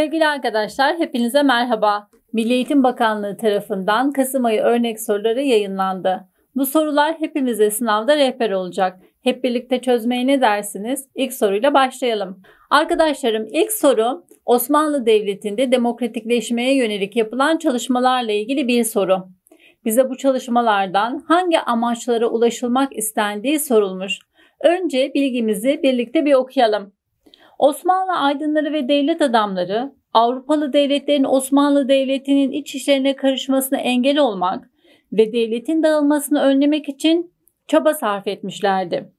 Sevgili arkadaşlar, hepinize merhaba. Milli Eğitim Bakanlığı tarafından Kasım ayı örnek soruları yayınlandı. Bu sorular hepimize sınavda rehber olacak. Hep birlikte çözmeye ne dersiniz? İlk soruyla başlayalım. Arkadaşlarım ilk soru Osmanlı Devleti'nde demokratikleşmeye yönelik yapılan çalışmalarla ilgili bir soru. Bize bu çalışmalardan hangi amaçlara ulaşılmak istendiği sorulmuş. Önce bilgimizi birlikte bir okuyalım. Osmanlı aydınları ve devlet adamları Avrupalı devletlerin Osmanlı Devleti'nin iç işlerine karışmasına engel olmak ve devletin dağılmasını önlemek için çaba sarf etmişlerdi.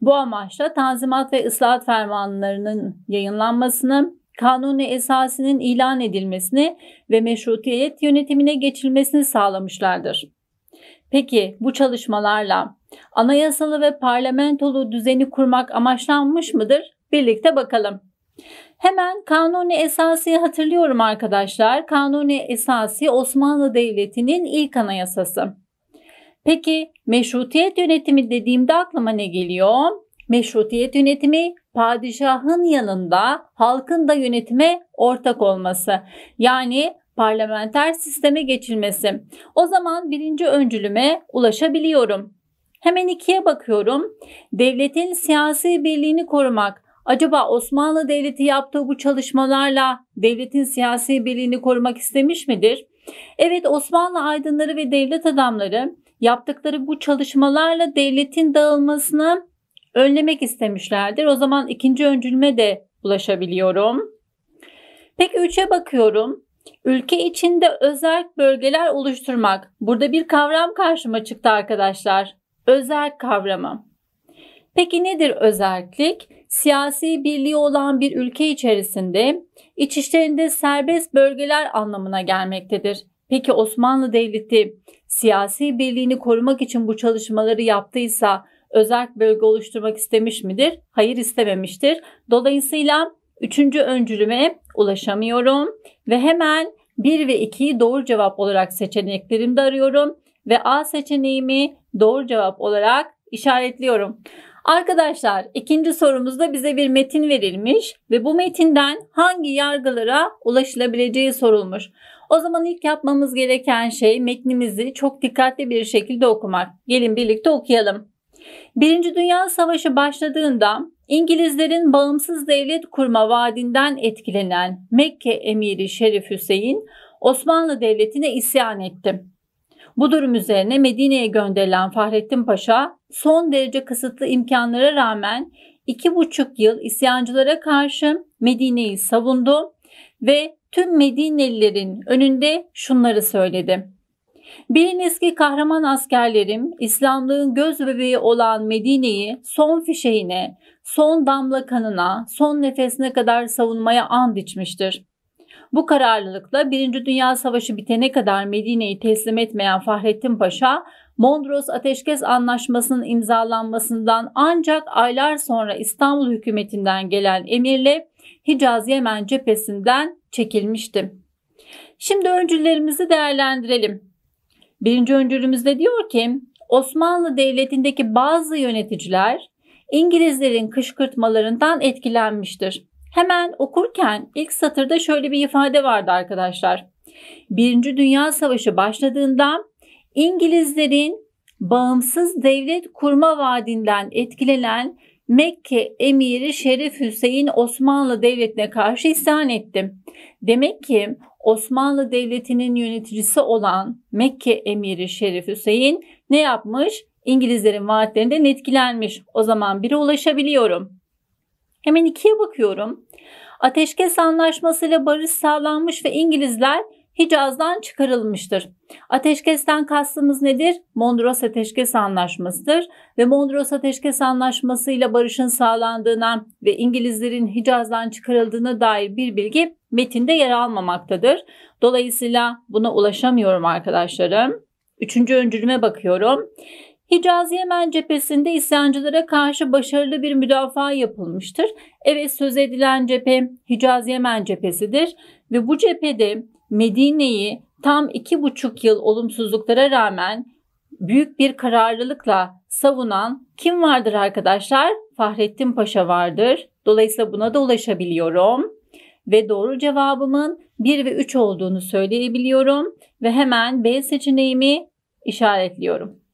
Bu amaçla Tanzimat ve Islahat fermanlarının yayınlanmasını, kanuni esasının ilan edilmesini ve meşrutiyet yönetimine geçilmesini sağlamışlardır. Peki bu çalışmalarla anayasalı ve parlamentolu düzeni kurmak amaçlanmış mıdır? birlikte bakalım. Hemen Kanuni Esasi'yi hatırlıyorum arkadaşlar. Kanuni Esasi Osmanlı Devleti'nin ilk anayasası. Peki meşrutiyet yönetimi dediğimde aklıma ne geliyor? Meşrutiyet yönetimi padişahın yanında halkın da yönetime ortak olması. Yani parlamenter sisteme geçilmesi. O zaman birinci öncülüme ulaşabiliyorum. Hemen ikiye bakıyorum. Devletin siyasi birliğini korumak. Acaba Osmanlı Devleti yaptığı bu çalışmalarla devletin siyasi birliğini korumak istemiş midir? Evet Osmanlı aydınları ve devlet adamları yaptıkları bu çalışmalarla devletin dağılmasını önlemek istemişlerdir. O zaman ikinci öncülme de ulaşabiliyorum. Peki üçe bakıyorum. Ülke içinde özel bölgeler oluşturmak. Burada bir kavram karşıma çıktı arkadaşlar. Özel kavramı. Peki nedir özellik? Siyasi birliği olan bir ülke içerisinde içişlerinde serbest bölgeler anlamına gelmektedir. Peki Osmanlı Devleti siyasi birliğini korumak için bu çalışmaları yaptıysa özel bölge oluşturmak istemiş midir? Hayır istememiştir. Dolayısıyla üçüncü öncülüme ulaşamıyorum ve hemen 1 ve 2'yi doğru cevap olarak seçeneklerimde arıyorum ve A seçeneğimi doğru cevap olarak işaretliyorum. Arkadaşlar ikinci sorumuzda bize bir metin verilmiş ve bu metinden hangi yargılara ulaşılabileceği sorulmuş. O zaman ilk yapmamız gereken şey metnimizi çok dikkatli bir şekilde okumak. Gelin birlikte okuyalım. Birinci Dünya Savaşı başladığında İngilizlerin bağımsız devlet kurma vaadinden etkilenen Mekke emiri Şerif Hüseyin Osmanlı Devleti'ne isyan etti. Bu durum üzerine Medine'ye gönderilen Fahrettin Paşa son derece kısıtlı imkanlara rağmen iki buçuk yıl isyancılara karşı Medine'yi savundu ve tüm Medinelilerin önünde şunları söyledi. Bilin eski kahraman askerlerim İslamlığın göz bebeği olan Medine'yi son fişeğine, son damla kanına, son nefesine kadar savunmaya and içmiştir. Bu kararlılıkla 1. Dünya Savaşı bitene kadar Medine'yi teslim etmeyen Fahrettin Paşa, Mondros Ateşkes Anlaşması'nın imzalanmasından ancak aylar sonra İstanbul hükümetinden gelen emirle Hicaz-Yemen cephesinden çekilmişti. Şimdi öncüllerimizi değerlendirelim. Birinci öncülümüzde diyor ki Osmanlı Devleti'ndeki bazı yöneticiler İngilizlerin kışkırtmalarından etkilenmiştir. Hemen okurken ilk satırda şöyle bir ifade vardı arkadaşlar. Birinci Dünya Savaşı başladığında İngilizlerin bağımsız devlet kurma vaadinden etkilenen Mekke emiri Şerif Hüseyin Osmanlı Devleti'ne karşı isyan etti. Demek ki Osmanlı Devleti'nin yöneticisi olan Mekke emiri Şerif Hüseyin ne yapmış? İngilizlerin vaatlerinden etkilenmiş. O zaman biri ulaşabiliyorum. Hemen ikiye bakıyorum. Ateşkes anlaşmasıyla barış sağlanmış ve İngilizler Hicaz'dan çıkarılmıştır. Ateşkesten kastımız nedir? Mondros Ateşkes Anlaşması'dır ve Mondros Ateşkes Anlaşması ile barışın sağlandığına ve İngilizlerin Hicaz'dan çıkarıldığına dair bir bilgi metinde yer almamaktadır. Dolayısıyla buna ulaşamıyorum arkadaşlarım. Üçüncü öncülüme bakıyorum. Hicazi-Yemen cephesinde isyancılara karşı başarılı bir müdafaa yapılmıştır. Evet söz edilen cephe Hicaz-Yemen cephesidir ve bu cephede Medine'yi tam iki buçuk yıl olumsuzluklara rağmen büyük bir kararlılıkla savunan kim vardır arkadaşlar? Fahrettin Paşa vardır. Dolayısıyla buna da ulaşabiliyorum ve doğru cevabımın 1 ve 3 olduğunu söyleyebiliyorum ve hemen B seçeneğimi işaretliyorum.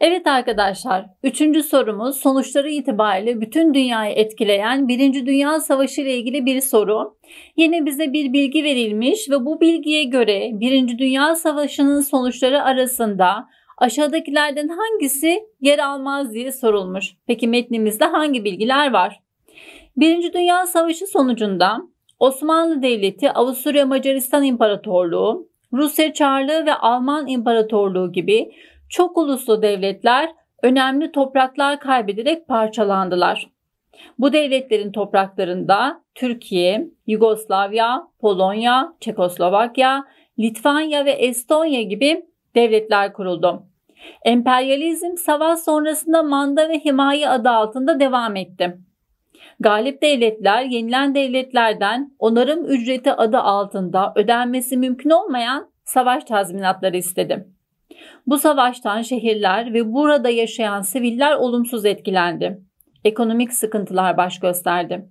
Evet arkadaşlar, üçüncü sorumuz sonuçları itibariyle bütün dünyayı etkileyen Birinci Dünya Savaşı ile ilgili bir soru. Yine bize bir bilgi verilmiş ve bu bilgiye göre Birinci Dünya Savaşı'nın sonuçları arasında aşağıdakilerden hangisi yer almaz diye sorulmuş. Peki metnimizde hangi bilgiler var? Birinci Dünya Savaşı sonucunda Osmanlı Devleti, Avusturya Macaristan İmparatorluğu, Rusya Çarlığı ve Alman İmparatorluğu gibi çok uluslu devletler önemli topraklar kaybederek parçalandılar. Bu devletlerin topraklarında Türkiye, Yugoslavya, Polonya, Çekoslovakya, Litvanya ve Estonya gibi devletler kuruldu. Emperyalizm savaş sonrasında manda ve himaye adı altında devam etti. Galip devletler yenilen devletlerden onarım ücreti adı altında ödenmesi mümkün olmayan savaş tazminatları istedi. Bu savaştan şehirler ve burada yaşayan siviller olumsuz etkilendi. Ekonomik sıkıntılar baş gösterdi.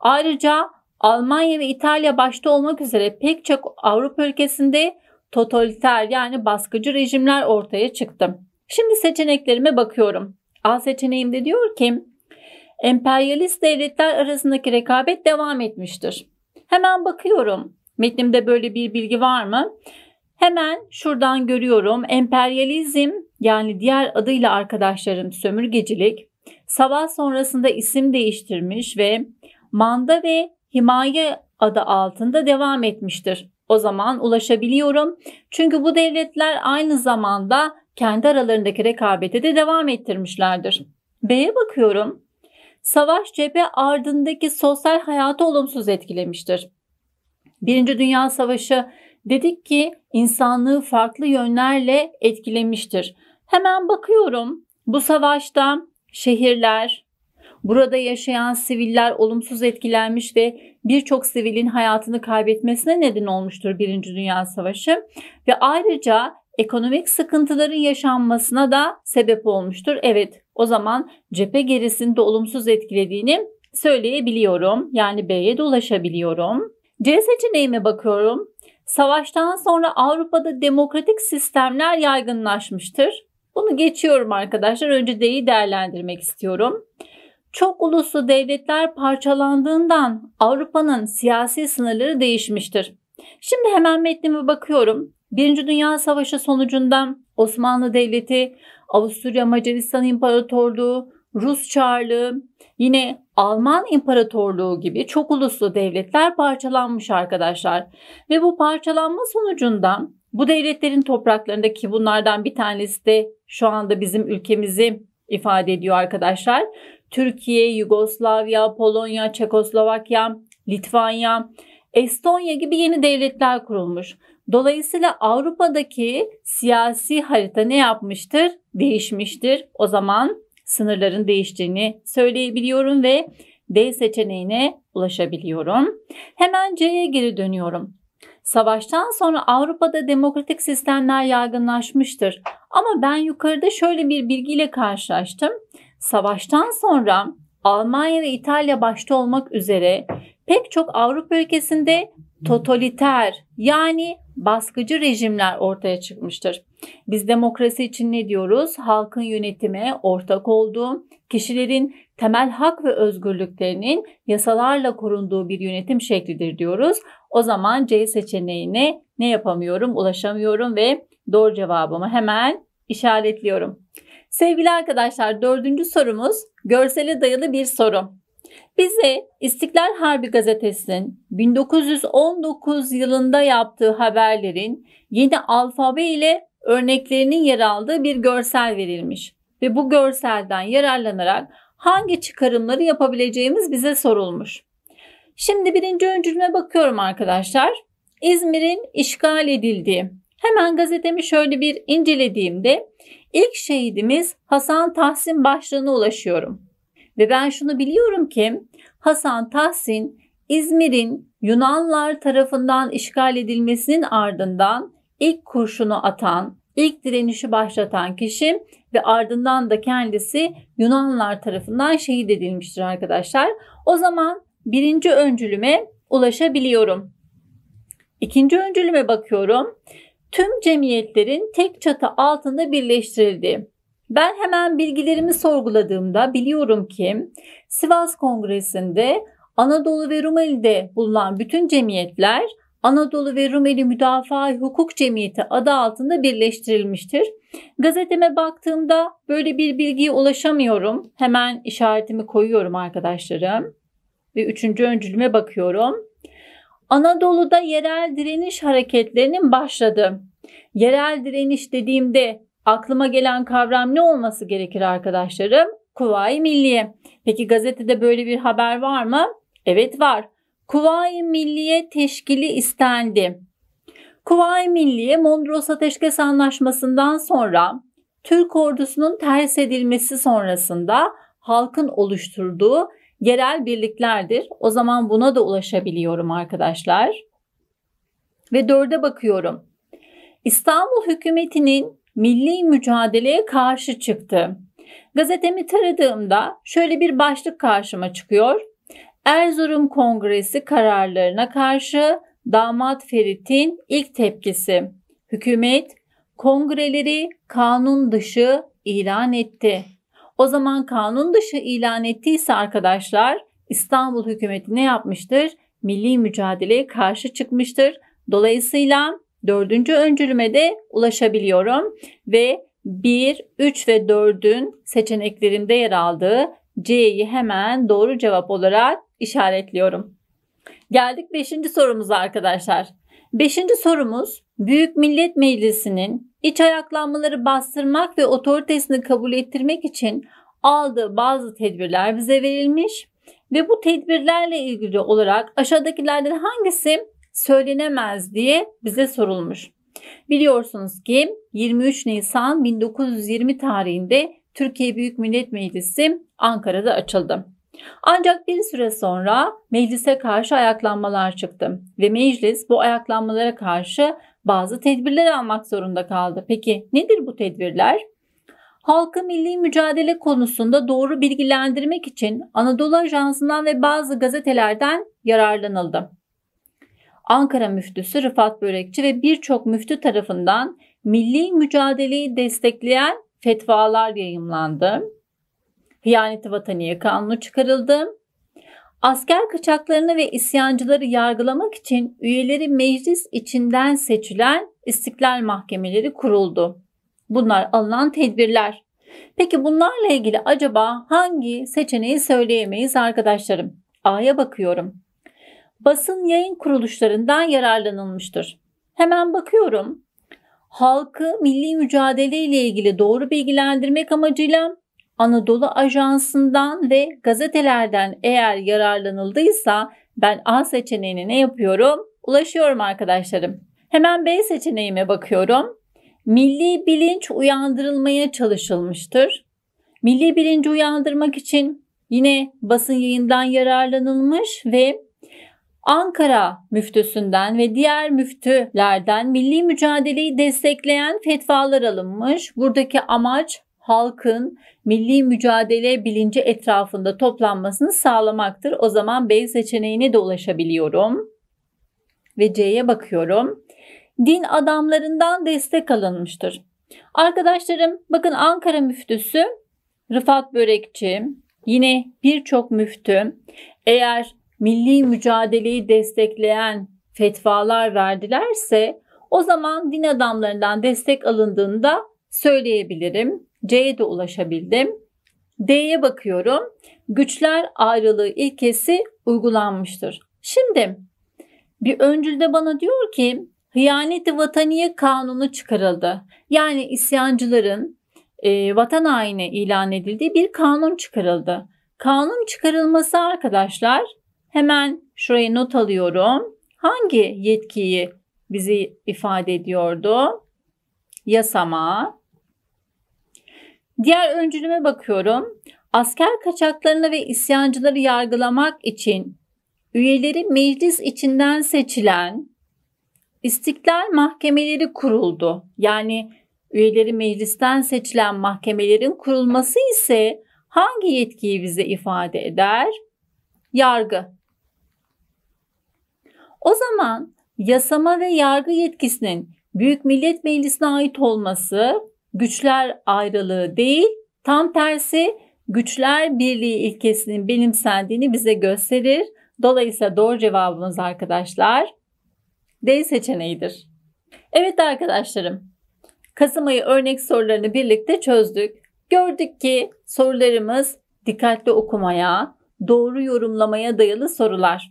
Ayrıca Almanya ve İtalya başta olmak üzere pek çok Avrupa ülkesinde totaliter yani baskıcı rejimler ortaya çıktı. Şimdi seçeneklerime bakıyorum. A seçeneğimde diyor ki emperyalist devletler arasındaki rekabet devam etmiştir. Hemen bakıyorum. Metnimde böyle bir bilgi var mı? Hemen şuradan görüyorum emperyalizm yani diğer adıyla arkadaşlarım sömürgecilik savaş sonrasında isim değiştirmiş ve manda ve himaye adı altında devam etmiştir. O zaman ulaşabiliyorum. Çünkü bu devletler aynı zamanda kendi aralarındaki rekabeti de devam ettirmişlerdir. B'ye bakıyorum. Savaş cephe ardındaki sosyal hayatı olumsuz etkilemiştir. Birinci Dünya Savaşı dedik ki insanlığı farklı yönlerle etkilemiştir. Hemen bakıyorum bu savaşta şehirler, burada yaşayan siviller olumsuz etkilenmiş ve birçok sivilin hayatını kaybetmesine neden olmuştur Birinci Dünya Savaşı ve ayrıca ekonomik sıkıntıların yaşanmasına da sebep olmuştur. Evet o zaman cephe gerisini olumsuz etkilediğini söyleyebiliyorum. Yani B'ye dolaşabiliyorum. C seçeneğime bakıyorum. Savaştan sonra Avrupa'da demokratik sistemler yaygınlaşmıştır. Bunu geçiyorum arkadaşlar. Önce D'yi değerlendirmek istiyorum. Çok uluslu devletler parçalandığından Avrupa'nın siyasi sınırları değişmiştir. Şimdi hemen metnime bakıyorum. Birinci Dünya Savaşı sonucunda Osmanlı Devleti, Avusturya Macaristan İmparatorluğu, Rus Çarlığı, yine Alman İmparatorluğu gibi çok uluslu devletler parçalanmış arkadaşlar. Ve bu parçalanma sonucunda bu devletlerin topraklarındaki bunlardan bir tanesi de şu anda bizim ülkemizi ifade ediyor arkadaşlar. Türkiye, Yugoslavya, Polonya, Çekoslovakya, Litvanya, Estonya gibi yeni devletler kurulmuş. Dolayısıyla Avrupa'daki siyasi harita ne yapmıştır? Değişmiştir. O zaman sınırların değiştiğini söyleyebiliyorum ve D seçeneğine ulaşabiliyorum. Hemen C'ye geri dönüyorum. Savaştan sonra Avrupa'da demokratik sistemler yaygınlaşmıştır. Ama ben yukarıda şöyle bir bilgiyle karşılaştım. Savaştan sonra Almanya ve İtalya başta olmak üzere pek çok Avrupa ülkesinde totaliter yani baskıcı rejimler ortaya çıkmıştır. Biz demokrasi için ne diyoruz? Halkın yönetime ortak olduğu, kişilerin temel hak ve özgürlüklerinin yasalarla korunduğu bir yönetim şeklidir diyoruz. O zaman C seçeneğine ne yapamıyorum, ulaşamıyorum ve doğru cevabımı hemen işaretliyorum. Sevgili arkadaşlar dördüncü sorumuz görsele dayalı bir soru. Bize İstiklal Harbi gazetesinin 1919 yılında yaptığı haberlerin yeni alfabe ile örneklerinin yer aldığı bir görsel verilmiş ve bu görselden yararlanarak hangi çıkarımları yapabileceğimiz bize sorulmuş. Şimdi birinci öncülüme bakıyorum arkadaşlar. İzmir'in işgal edildiği. Hemen gazetemi şöyle bir incelediğimde ilk şehidimiz Hasan Tahsin başlığına ulaşıyorum. Ve ben şunu biliyorum ki Hasan Tahsin İzmir'in Yunanlar tarafından işgal edilmesinin ardından ilk kurşunu atan, ilk direnişi başlatan kişi ve ardından da kendisi Yunanlar tarafından şehit edilmiştir arkadaşlar. O zaman birinci öncülüme ulaşabiliyorum. İkinci öncülüme bakıyorum. Tüm cemiyetlerin tek çatı altında birleştirildi. Ben hemen bilgilerimi sorguladığımda biliyorum ki Sivas Kongresi'nde Anadolu ve Rumeli'de bulunan bütün cemiyetler Anadolu ve Rumeli Müdafaa Hukuk Cemiyeti adı altında birleştirilmiştir. Gazeteme baktığımda böyle bir bilgiye ulaşamıyorum. Hemen işaretimi koyuyorum arkadaşlarım. Ve üçüncü öncülüme bakıyorum. Anadolu'da yerel direniş hareketlerinin başladı. Yerel direniş dediğimde Aklıma gelen kavram ne olması gerekir arkadaşlarım? Kuvayi Milliye. Peki gazetede böyle bir haber var mı? Evet var. Kuvayi Milliye teşkili istendi. Kuvayi Milliye Mondros Ateşkes Anlaşması'ndan sonra Türk ordusunun ters edilmesi sonrasında halkın oluşturduğu yerel birliklerdir. O zaman buna da ulaşabiliyorum arkadaşlar. Ve dörde bakıyorum. İstanbul hükümetinin milli mücadeleye karşı çıktı. Gazetemi taradığımda şöyle bir başlık karşıma çıkıyor. Erzurum Kongresi kararlarına karşı damat Ferit'in ilk tepkisi. Hükümet kongreleri kanun dışı ilan etti. O zaman kanun dışı ilan ettiyse arkadaşlar İstanbul hükümeti ne yapmıştır? Milli mücadeleye karşı çıkmıştır. Dolayısıyla Dördüncü öncülüme de ulaşabiliyorum ve 1, 3 ve 4'ün seçeneklerinde yer aldığı C'yi hemen doğru cevap olarak işaretliyorum. Geldik 5. sorumuza arkadaşlar. 5. sorumuz Büyük Millet Meclisi'nin iç ayaklanmaları bastırmak ve otoritesini kabul ettirmek için aldığı bazı tedbirler bize verilmiş ve bu tedbirlerle ilgili olarak aşağıdakilerden hangisi söylenemez diye bize sorulmuş. Biliyorsunuz ki 23 Nisan 1920 tarihinde Türkiye Büyük Millet Meclisi Ankara'da açıldı. Ancak bir süre sonra meclise karşı ayaklanmalar çıktı ve meclis bu ayaklanmalara karşı bazı tedbirler almak zorunda kaldı. Peki nedir bu tedbirler? Halkı milli mücadele konusunda doğru bilgilendirmek için Anadolu Ajansı'ndan ve bazı gazetelerden yararlanıldı. Ankara müftüsü Rıfat Börekçi ve birçok müftü tarafından milli mücadeleyi destekleyen fetvalar yayımlandı. Hıyaneti Vataniye Kanunu çıkarıldı. Asker kaçaklarını ve isyancıları yargılamak için üyeleri meclis içinden seçilen istiklal mahkemeleri kuruldu. Bunlar alınan tedbirler. Peki bunlarla ilgili acaba hangi seçeneği söyleyemeyiz arkadaşlarım? A'ya bakıyorum basın yayın kuruluşlarından yararlanılmıştır. Hemen bakıyorum. Halkı milli mücadele ile ilgili doğru bilgilendirmek amacıyla Anadolu Ajansı'ndan ve gazetelerden eğer yararlanıldıysa ben A seçeneğine ne yapıyorum? Ulaşıyorum arkadaşlarım. Hemen B seçeneğime bakıyorum. Milli bilinç uyandırılmaya çalışılmıştır. Milli bilinci uyandırmak için yine basın yayından yararlanılmış ve Ankara müftüsünden ve diğer müftülerden milli mücadeleyi destekleyen fetvalar alınmış. Buradaki amaç halkın milli mücadele bilinci etrafında toplanmasını sağlamaktır. O zaman B seçeneğine de ulaşabiliyorum. Ve C'ye bakıyorum. Din adamlarından destek alınmıştır. Arkadaşlarım bakın Ankara müftüsü Rıfat Börekçi, yine birçok müftü eğer milli mücadeleyi destekleyen fetvalar verdilerse o zaman din adamlarından destek alındığında söyleyebilirim. C'ye de ulaşabildim. D'ye bakıyorum. Güçler ayrılığı ilkesi uygulanmıştır. Şimdi bir öncülde bana diyor ki hıyaneti vataniye kanunu çıkarıldı. Yani isyancıların e, vatan haini ilan edildiği bir kanun çıkarıldı. Kanun çıkarılması arkadaşlar Hemen şuraya not alıyorum. Hangi yetkiyi bizi ifade ediyordu? Yasama. Diğer öncülüme bakıyorum. Asker kaçaklarını ve isyancıları yargılamak için üyeleri meclis içinden seçilen istiklal mahkemeleri kuruldu. Yani üyeleri meclisten seçilen mahkemelerin kurulması ise hangi yetkiyi bize ifade eder? Yargı o zaman yasama ve yargı yetkisinin Büyük Millet Meclisi'ne ait olması güçler ayrılığı değil, tam tersi güçler birliği ilkesinin benimsendiğini bize gösterir. Dolayısıyla doğru cevabımız arkadaşlar D seçeneğidir. Evet arkadaşlarım, Kasım ayı örnek sorularını birlikte çözdük. Gördük ki sorularımız dikkatli okumaya, doğru yorumlamaya dayalı sorular.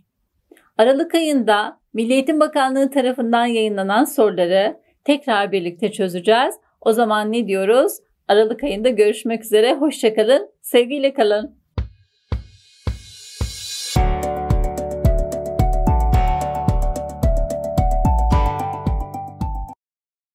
Aralık ayında Milli Eğitim Bakanlığı tarafından yayınlanan soruları tekrar birlikte çözeceğiz. O zaman ne diyoruz? Aralık ayında görüşmek üzere. Hoşçakalın. Sevgiyle kalın.